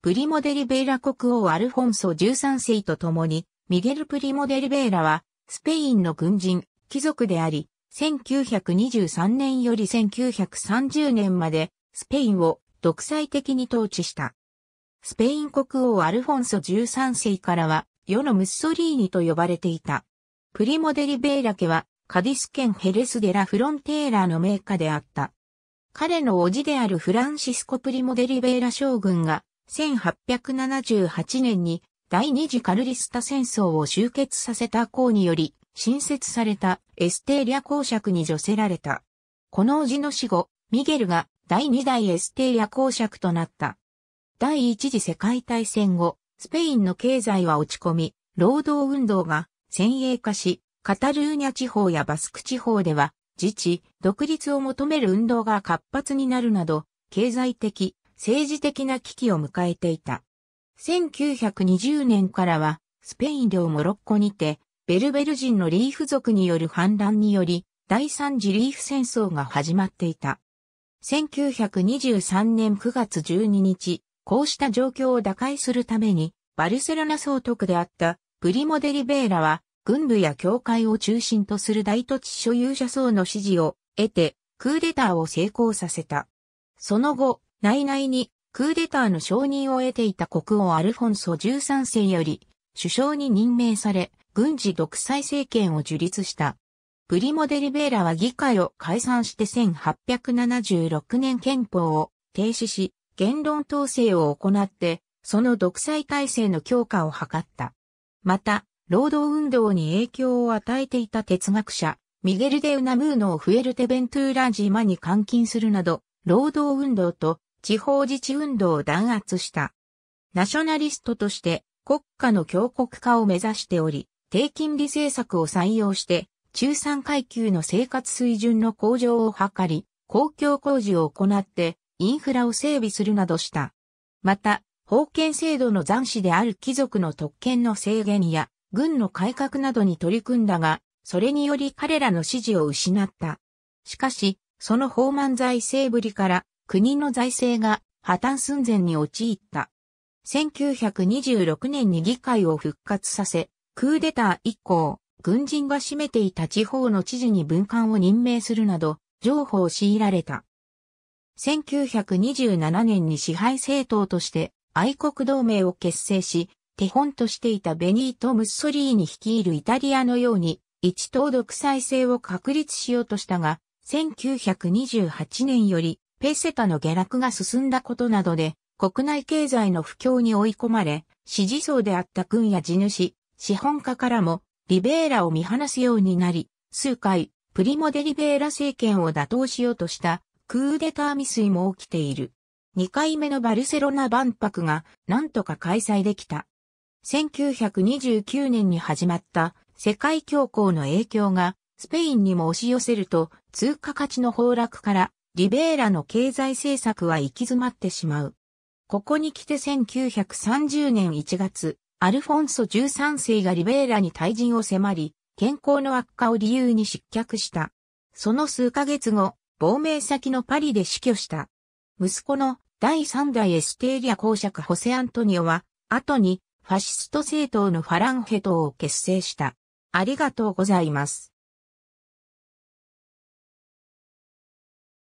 プリモデリベーラ国王アルフォンソ13世と共に、ミゲル・プリモデリベーラは、スペインの軍人、貴族であり、1923年より1930年まで、スペインを独裁的に統治した。スペイン国王アルフォンソ13世からは、世のムッソリーニと呼ばれていた。プリモデリベーラ家は、カディス県ヘレスデラ・フロンテーラの名家であった。彼の叔父であるフランシスコ・プリモデリベーラ将軍が、1878年に第二次カルリスタ戦争を終結させた公により、新設されたエステーリア公爵に除せられた。この叔父の死後、ミゲルが第二代エステーリア公爵となった。第一次世界大戦後、スペインの経済は落ち込み、労働運動が先鋭化し、カタルーニャ地方やバスク地方では、自治、独立を求める運動が活発になるなど、経済的、政治的な危機を迎えていた。1920年からは、スペイン領モロッコにて、ベルベル人のリーフ族による反乱により、第三次リーフ戦争が始まっていた。1923年9月12日、こうした状況を打開するために、バルセロナ総督であったプリモデリベーラは、軍部や教会を中心とする大土地所有者層の支持を得て、クーデターを成功させた。その後、内々にクーデターの承認を得ていた国王アルフォンソ13世より首相に任命され軍事独裁政権を樹立した。プリモデリベーラは議会を解散して1876年憲法を停止し言論統制を行ってその独裁体制の強化を図った。また、労働運動に影響を与えていた哲学者、ミゲル・デ・ウナムーノをフエルテ・ベントゥーラマに監禁するなど、労働運動と地方自治運動を弾圧した。ナショナリストとして国家の強国化を目指しており、低金利政策を採用して、中産階級の生活水準の向上を図り、公共工事を行って、インフラを整備するなどした。また、封建制度の残滓である貴族の特権の制限や、軍の改革などに取り組んだが、それにより彼らの支持を失った。しかし、その放満財政ぶりから、国の財政が破綻寸前に陥った。1926年に議会を復活させ、クーデター以降、軍人が占めていた地方の知事に文官を任命するなど、譲歩を強いられた。1927年に支配政党として愛国同盟を結成し、手本としていたベニート・ムッソリーに率いるイタリアのように、一党独裁制を確立しようとしたが、1928年よりペセタの下落が進んだことなどで、国内経済の不況に追い込まれ、支持層であった軍や地主、資本家からも、リベーラを見放すようになり、数回、プリモデリベーラ政権を打倒しようとした、クーデター未遂も起きている。2回目のバルセロナ万博が、なんとか開催できた。1929年に始まった世界恐慌の影響がスペインにも押し寄せると通貨価値の崩落からリベーラの経済政策は行き詰まってしまう。ここに来て1930年1月、アルフォンソ13世がリベーラに退陣を迫り、健康の悪化を理由に失脚した。その数ヶ月後、亡命先のパリで死去した。息子の第3代エステーリア公爵ホセアントニオは、後にファシスト政党のファランヘ党を結成した。ありがとうございます。